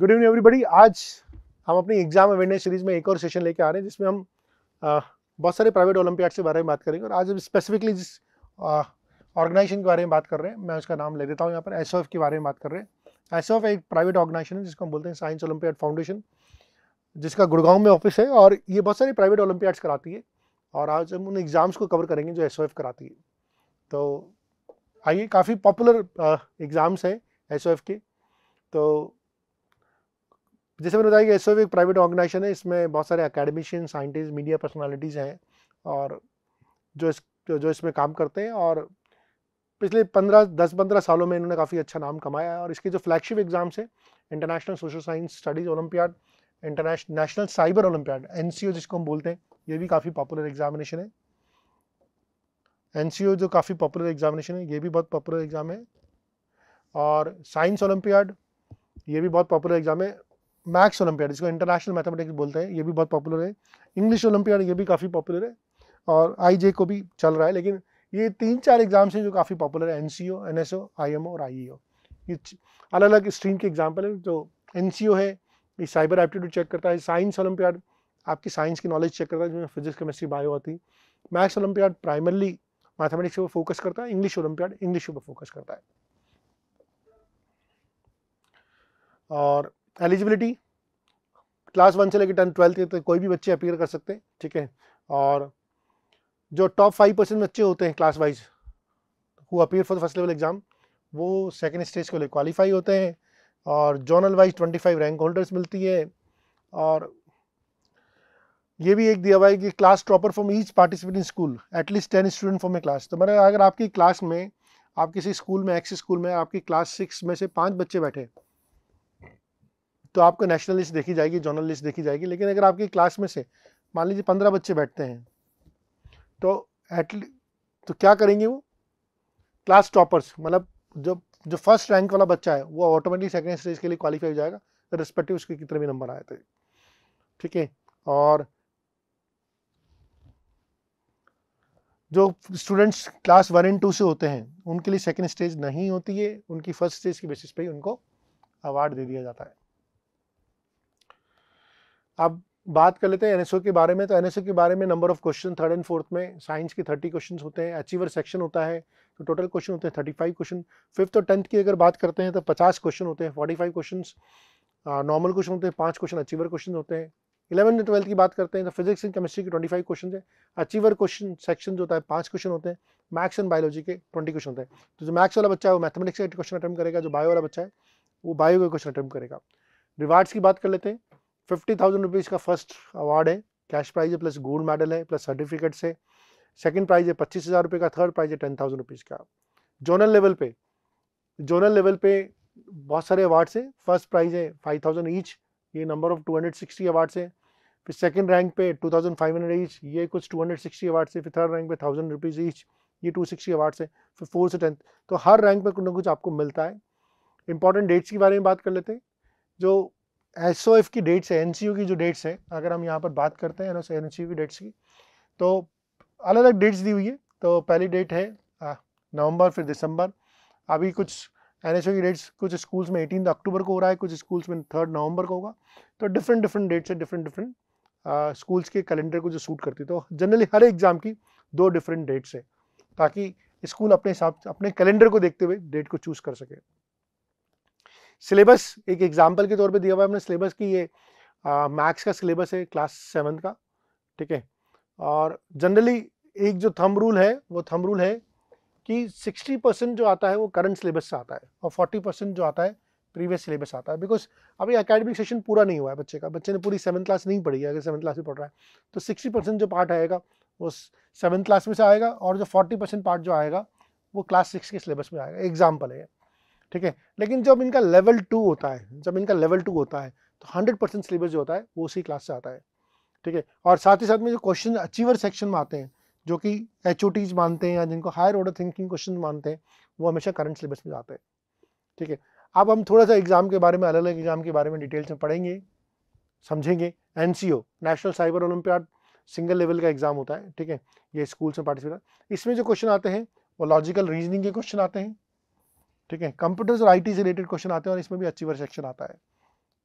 good evening everybody आज हम अपनी एग्जाम अवेयरनेस सीरीज में एक और सेशन लेके आ रहे हैं जिसमें हम बहुत सारे प्राइवेट ओलंपियाड के बारे में बात करेंगे और आज हम स्पेसिफिकली जिस ऑर्गेनाइजेशन के बारे में बात कर रहे हैं मैं उसका नाम ले देता हूँ यहाँ पर एस के बारे में बात कर रहे हैं एस एक प्राइवेट ऑर्गेनाइजेशन है जिसको हम बोलते हैं साइंस ओलंपियाड फाउंडेशन जिसका गुड़गांव में ऑफिस है और ये बहुत सारे प्राइवेट ओलंपियाड्स कराती है और आज हम उन एग्ज़ाम्स को कवर करेंगे जो एस कराती है तो आइए काफ़ी पॉपुलर एग्ज़ाम्स हैं एस के तो जैसे मैंने बताया कि एस एक प्राइवेट ऑर्गेनाइजेशन है इसमें बहुत सारे अकेडमिशियन साइंटिस्ट मीडिया पर्सनालिटीज़ हैं और जो इस जो इसमें काम करते हैं और पिछले पंद्रह दस पंद्रह सालों में इन्होंने काफ़ी अच्छा नाम कमाया है और इसके जो फ्लैगशिप एग्ज़ाम्स हैं international social science studies olympiad international national cyber olympiad N जिसको हम बोलते हैं ये भी काफ़ी पॉपुलर एग्जामिनेशन है एन जो काफ़ी पॉपुलर एग्जामिनेशन है ये भी बहुत पॉपुलर एग्ज़ाम है और साइंस ओलंपियाड ये भी बहुत पॉपुलर एग्ज़ाम है मैक्स ओलंपियाड जिसको इंटरनेशनल मैथमेटिक्स बोलते हैं ये भी बहुत पॉपुलर है इंग्लिश ओलंपियाड ये भी काफ़ी पॉपुलर है और आई को भी चल रहा है लेकिन ये तीन चार एग्जाम्स हैं जो काफ़ी पॉपुलर है N C O N S O I M O और आई ई ओ ये अलग अलग स्ट्रीम के एग्जाम्पल है जो एन सी ओ है ये साइबर एप्टीट्यूड चेक करता है साइंस ओलंपियाड आपकी साइंस की नॉलेज चेक करता है जिसमें फिजिक्स केमिस्ट्री बायो आती है मैथ्स ओलंपियाड प्राइमरली मैथमेटिक्स पर फोकस करता है इंग्लिश ओलंपियाड इंग्लिश पर फोकस करता है और एलिजिबिलिटी क्लास वन से लेकर टेन ट्वेल्थ तक कोई भी बच्चे अपीयर कर सकते हैं ठीक है और जो टॉप फाइव परसेंट बच्चे होते हैं class wise who appear for first level exam वो सेकेंड स्टेज के लिए क्वालिफाई होते हैं और zonal wise twenty five rank holders मिलती है और ये भी एक दिया हुआ है कि class topper from each participant in school at least ten student from a class तो मैंने मतलब अगर आपकी क्लास में आप किसी स्कूल में एक्स स्कूल में आपकी क्लास सिक्स में से पाँच बच्चे बैठे तो आपको नेशनल लिस्ट देखी जाएगी जर्नल लिस्ट देखी जाएगी लेकिन अगर आपकी क्लास में से मान लीजिए पंद्रह बच्चे बैठते हैं तो एट तो क्या करेंगे वो क्लास टॉपर्स मतलब जो जो फर्स्ट रैंक वाला बच्चा है वो ऑटोमेटिक सेकेंड स्टेज के लिए क्वालिफाई हो जाएगा रिस्पेक्टिव उसके कितने भी नंबर आए थे ठीक है और जो students class one and two से होते हैं उनके लिए सेकेंड स्टेज नहीं होती है उनकी फर्स्ट स्टेज की बेसिस पे ही उनको अवार्ड दे दिया जाता है अब बात कर लेते हैं एनएसओ के बारे में तो एनएसओ के बारे में number of question third and fourth में साइंस के थर्टी क्वेश्चन होते हैं अचीवर सेक्शन होता है तो टोटल क्वेश्चन होते हैं थर्टी फाइव क्वेश्चन फिफ्थ और टेंथ की अगर बात करते हैं तो पचास क्वेश्चन होते हैं forty five question normal question होते हैं पाँच क्वेश्चन अचीवर क्वेश्चन होते हैं इलेवन एंड ट्वेल्थ की बात करते हैं तो फिजिक्स एंड केमिस्ट्री के ट्वेंटी फाइव क्वेश्चन है अचीवर क्वेश्चन सेक्शन होता है पाँच क्वेश्चन होते हैं मैथ्स एंड बायोलॉजी के ट्वेंटी क्वेश्चन होते हैं तो जो मैथ्स वाला बच्चा है वो मैथमेटिक्स का क्वेश्चन अटैम्प करेगा जो बायो वाला बच्चा है वो बायो का क्वेश्चन अटैम्प करेगा रिवार्ड्स की बात कर लेते हैं फिफ्टी थाउजेंड रुपीज़ का फर्स्ट अवार्ड है कैश प्राइज है प्लस गोल्ड मेडल है प्लस सर्टिफिकेट्स है सेकेंड प्राइज है पच्चीस हज़ार रुपये का थर्ड प्राइज है टेन थाउजेंड रुपीज़ का जोनल लेवल पे जोनल लेवल पे बहुत सारे अवार्ड्स हैं फर्स्ट प्राइज है फाइव थाउजेंड ईच ये number of two hundred sixty awards है फिर सेकेंड रैंक पे two thousand five hundred each ये कुछ टू हंड्रेड सिक्सटी अवार्ड्स है फिर थर्ड रैंक पे थाउजेंड रुपीज़ ईच ये टू सिक्सटी अवार्ड्स है फिर फोर से टेंथ तो हर रैंक पर कुछ ना कुछ आपको मिलता है इंपॉर्टेंट डेट्स के बारे में बात कर लेते हैं जो एस की डेट्स है एन की जो डेट्स है अगर हम यहाँ पर बात करते हैं एन की डेट्स की तो अलग अलग डेट्स दी हुई है तो पहली डेट है नवंबर फिर दिसंबर अभी कुछ एन की डेट्स कुछ स्कूल्स में एटीन अक्टूबर को हो रहा है कुछ स्कूल्स में थर्ड नवंबर को होगा तो डिफरेंट डिफरेंट डेट्स है डिफरेंट डिफरेंट स्कूल्स के कैलेंडर को जो सूट करती तो जनरली हर एग्ज़ाम की दो डिफरेंट डेट्स है ताकि स्कूल अपने हिसाब अपने कैलेंडर को देखते हुए डेट को चूज़ कर सके सिलेबस एक एग्जाम्पल के तौर पर दिया हुआ है हमने सिलेबस की ये मैथ्स का सिलेबस है क्लास सेवन का ठीक है और जनरली एक जो थम रूल है वो थम रूल है कि 60 परसेंट जो आता है वो करंट सिलेबस से आता है और 40 परसेंट जो आता है प्रीवियस सिलेबस आता है बिकॉज अभी अकेडमिक सेशन पूरा नहीं हुआ है बच्चे का बच्चे ने पूरी सेवन क्लास नहीं पढ़ी है अगर सेवन क्लास में पढ़ रहा है तो सिक्सटी परसेंट जो पार्ट आएगा वो सेवन क्लास में से आएगा और जो फोर्टी परसेंट पार्ट जो आएगा वो क्लास सिक्स के सिलेबस में आएगा एग्जाम्पल है ठीक है लेकिन जब इनका लेवल टू होता है जब इनका लेवल टू होता है तो हंड्रेड परसेंट सिलेबस जो होता है वो उसी क्लास से आता है ठीक है और साथ ही साथ में जो क्वेश्चन अचीवर सेक्शन में आते हैं जो कि एच मानते हैं या जिनको हायर ऑर्डर थिंकिंग क्वेश्चन मानते हैं वो हमेशा करंट सिलेबस में आते हैं ठीक है अब हम थोड़ा सा एग्जाम के बारे में अलग अलग एग्जाम के बारे में डिटेल्स में पढ़ेंगे समझेंगे an national cyber olympiad single level का एग्जाम होता है ठीक है ये स्कूल्स में पार्टिसिपेट इसमें जो क्वेश्चन आते हैं वो लॉजिकल रीजनिंग के क्वेश्चन आते हैं ठीक है कंप्यूटर्स और आईटी से रिलेटेड क्वेश्चन आते हैं और इसमें भी अचीवर सेक्शन आता है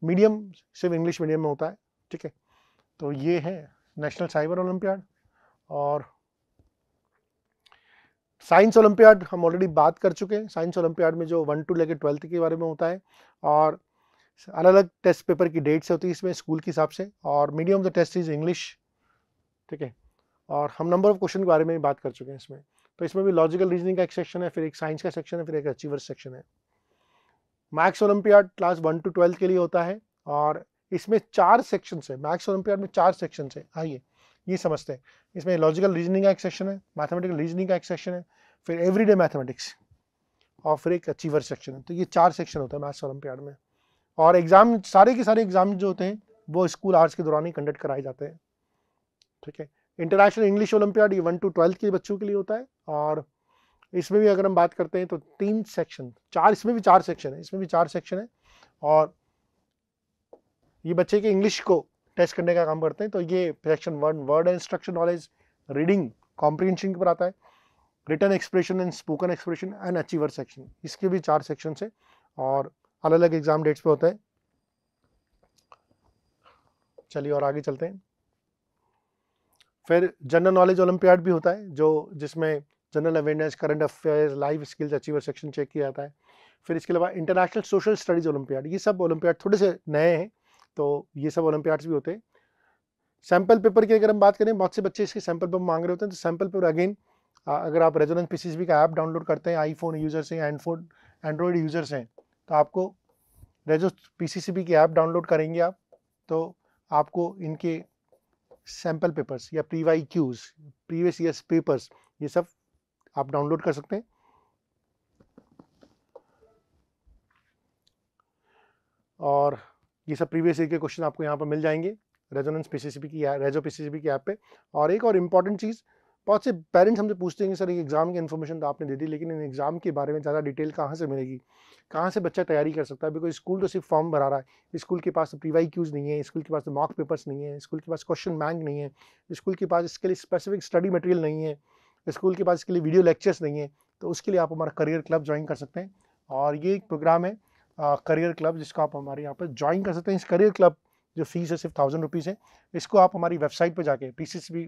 मीडियम सिर्फ इंग्लिश मीडियम में होता है ठीक है तो ये है नेशनल साइबर ओलंपियाड और साइंस ओलंपियाड हम ऑलरेडी बात कर चुके हैं साइंस ओलंपियाड में जो वन टू लेके ट्वेल्थ के बारे में होता है और अलग अलग टेस्ट पेपर की डेट्स होती है इसमें स्कूल के हिसाब से और medium of the test is English ठीक है और हम नंबर ऑफ क्वेश्चन के बारे में बात कर चुके हैं इसमें तो इसमें भी लॉजिकल रीजनिंग का एक सेक्शन है फिर एक साइंस का सेक्शन है फिर एक अचीवर सेक्शन है maths olympiad class one two twelfth के लिए होता है और इसमें चार सेक्शन है मैक्स ओलंपियाड में चार सेक्शन है आइए ये समझते हैं इसमें लॉजिकल रीजनिंग का एक सेक्शन है मैथमेटिकल रीजनिंग का एक सेक्शन है फिर एवरीडे मैथमेटिक्स और फिर एक अचीवर सेक्शन है तो ये चार सेक्शन होता है मैथ्स ओलंपियाड में और एग्ज़ाम सारे के सारे एग्ज़ाम जो होते हैं वो स्कूल आर्ट्स के दौरान ही कंडक्ट कराए जाते हैं ठीक है इंटरनेशनल इंग्लिश ओलंपियाड ये वन टू ट्वेल्थ के बच्चों के लिए होता है और इसमें भी अगर हम बात करते हैं तो तीन सेक्शन चार इसमें भी चार सेक्शन है इसमें भी चार सेक्शन है और ये बच्चे के इंग्लिश को टेस्ट करने का काम करते हैं तो ये section one word and instruction knowledge reading comprehension के ऊपर आता है written expression and spoken expression and achiever section इसके भी चार सेक्शन है और अलग अलग एग्जाम डेट्स पे होते हैं चलिए और आगे चलते हैं फिर जनरल नॉलेज ओलंपियाड भी होता है जो जिसमें general awareness current affairs life skills achiever section check किया जाता है फिर इसके अलावा इंटरनेशनल सोशल स्टडीज़ ओलंपियाड ये सब ओलंपियाड थोड़े से नए हैं तो ये सब ओलंपियाड्स भी होते हैं सैम्पल पेपर की अगर हम बात करें बहुत से बच्चे इसके सैम्पल पेपर मांग रहे होते हैं तो सैम्पल पेपर अगेन अगर आप रेजोनेंस सी का ऐप डाउनलोड करते हैं आईफोन यूज़र्स हैं एंडफोन एंड्रॉयड यूज़र्स हैं तो आपको रेजो पी सी की ऐप डाउनलोड करेंगे आप तो आपको इनके सैम्पल पेपर्स या P Y Qs previous years papers ये सब आप डाउनलोड कर सकते हैं और ये सब प्रीवियस ईयर के क्वेश्चन आपको यहाँ पर मिल जाएंगे रेजोनेंस पीसीसीबी की रेजो पीसीसीबी की ऐप पे और एक और इम्पॉर्टेंट चीज़ बहुत से पेरेंट्स हमसे पूछते हैं कि सर एग्ज़ाम की इन्फॉर्मेशन तो आपने दे दी लेकिन इन एग्ज़ाम के बारे में ज़्यादा डिटेल कहाँ से मिलेगी कहाँ से बच्चा तैयारी कर सकता है बिकॉज स्कूल तो सिर्फ फॉर्म भरा रहा है स्कूल के पास तो प्रीवाई क्यूज़ नहीं है स्कूल के पास तो मॉक पेपर्स नहीं है स्कूल के पास क्वेश्चन बैंक नहीं है स्कूल के पास इसके लिए स्पेसिफिक स्टडी मटेरियल नहीं है स्कूल के पास इसके लिए वीडियो लेक्चर्स नहीं है तो उसके लिए आप हमारा करियर क्लब ज्वाइन कर सकते हैं और ये एक प्रोग्राम है करियर क्लब जिसको आप हमारे यहाँ पर ज्वाइन कर सकते हैं इस करियर क्लब जो फीस है सिर्फ थाउजेंड रुपीज़ है इसको आप हमारी वेबसाइट पर जाके पी सी सी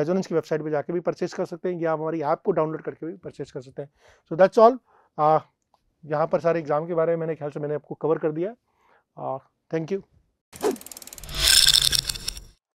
रेजोनेंस की वेबसाइट पर जाके भी परचेज कर सकते हैं या आप हमारी ऐप को डाउनलोड करके भी परचेज कर सकते हैं सो दैट्स ऑल यहाँ पर सारे एग्ज़ाम के बारे में मैंने ख्याल से मैंने आपको कवर कर दिया थैंक यू